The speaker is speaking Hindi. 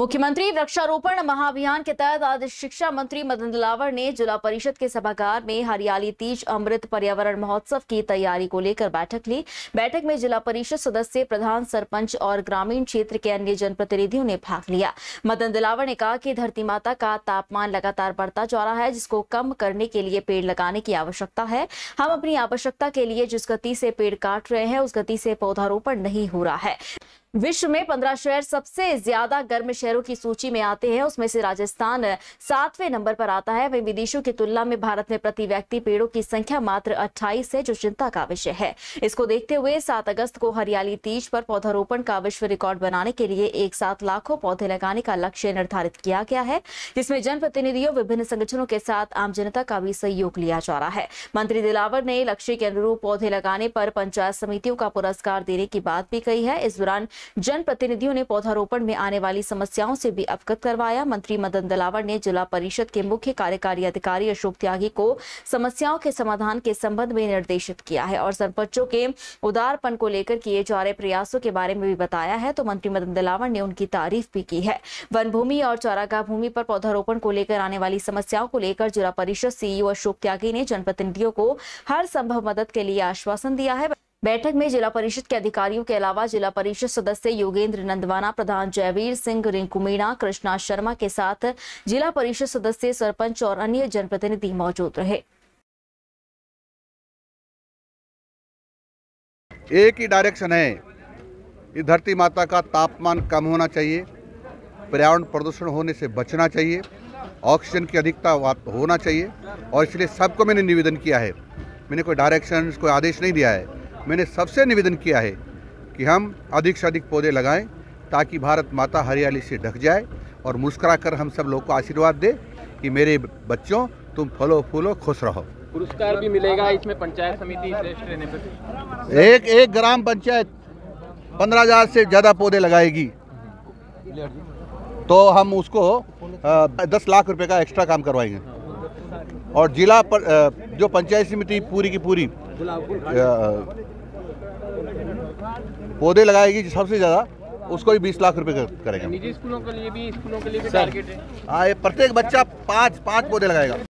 मुख्यमंत्री वृक्षारोपण महाअभियान के तहत आज शिक्षा मंत्री मदन दिलावर ने जिला परिषद के सभागार में हरियाली तीज अमृत पर्यावरण महोत्सव की तैयारी को लेकर बैठक ली बैठक में जिला परिषद सदस्य प्रधान सरपंच और ग्रामीण क्षेत्र के अन्य जनप्रतिनिधियों ने भाग लिया मदन दिलावर ने कहा कि धरती माता का तापमान लगातार बढ़ता जा रहा है जिसको कम करने के लिए पेड़ लगाने की आवश्यकता है हम अपनी आवश्यकता के लिए जिस गति से पेड़ काट रहे हैं उस गति से पौधारोपण नहीं हो रहा है विश्व में पंद्रह शहर सबसे ज्यादा गर्म शहरों की सूची में आते हैं उसमें से राजस्थान सातवें नंबर पर आता है वहीं विदेशों की तुलना में भारत में प्रति व्यक्ति पेड़ों की संख्या मात्र 28 है जो चिंता का विषय है इसको देखते हुए 7 अगस्त को हरियाली तीज पर पौधारोपण का विश्व रिकॉर्ड बनाने के लिए एक साथ लाखों पौधे लगाने का लक्ष्य निर्धारित किया गया है जिसमें जनप्रतिनिधियों विभिन्न संगठनों के साथ आम जनता का भी सहयोग लिया जा रहा है मंत्री दिलावर ने लक्ष्य के अनुरूप पौधे लगाने पर पंचायत समितियों का पुरस्कार देने की बात भी कही है इस दौरान जनप्रतिनिधियों ने पौधारोपण में आने वाली समस्याओं से भी अवगत करवाया मंत्री मदन दलावर ने जिला परिषद के मुख्य कार्यकारी अधिकारी अशोक त्यागी को समस्याओं के समाधान के संबंध में निर्देशित किया है और सरपंचों के उदारपन को लेकर किए जा रहे प्रयासों के बारे में भी बताया है तो मंत्री मदन दलावर ने उनकी तारीफ भी की है वन भूमि और चौरागा भूमि पर पौधारोपण को लेकर आने वाली समस्याओं को लेकर जिला परिषद सीईओ अशोक त्यागी ने जनप्रतिनिधियों को हर संभव मदद के लिए आश्वासन दिया है बैठक में जिला परिषद के अधिकारियों के अलावा जिला परिषद सदस्य योगेंद्र नंदवाना प्रधान जयवीर सिंह रिंकू मीणा कृष्णा शर्मा के साथ जिला परिषद सदस्य सरपंच और अन्य जनप्रतिनिधि मौजूद रहे एक ही डायरेक्शन है इस धरती माता का तापमान कम होना चाहिए पर्यावरण प्रदूषण होने से बचना चाहिए ऑक्सीजन की अधिकता होना चाहिए और इसलिए सबको मैंने निवेदन किया है मैंने कोई डायरेक्शन कोई आदेश नहीं दिया है मैंने सबसे निवेदन किया है कि हम अधिक से अधिक पौधे लगाएं ताकि भारत माता हरियाली से ढक जाए और मुस्करा कर हम सब लोग को आशीर्वाद दे कि मेरे बच्चों तुम फलो फूलो खुश रहो पुरस्कार भी मिलेगा इसमें पंचायत समिति एक एक ग्राम पंचायत पंद्रह हजार से ज़्यादा पौधे लगाएगी तो हम उसको दस लाख रुपए का एक्स्ट्रा काम करवाएंगे और जिला पर जो पंचायत समिति पूरी की पूरी पौधे लगाएगी सबसे ज़्यादा उसको भी बीस लाख रुपए करेंगे निजी स्कूलों के लिए भी स्कूलों के लिए भी टारगेट है हाँ ये प्रत्येक बच्चा पाँच पाँच पौधे लगाएगा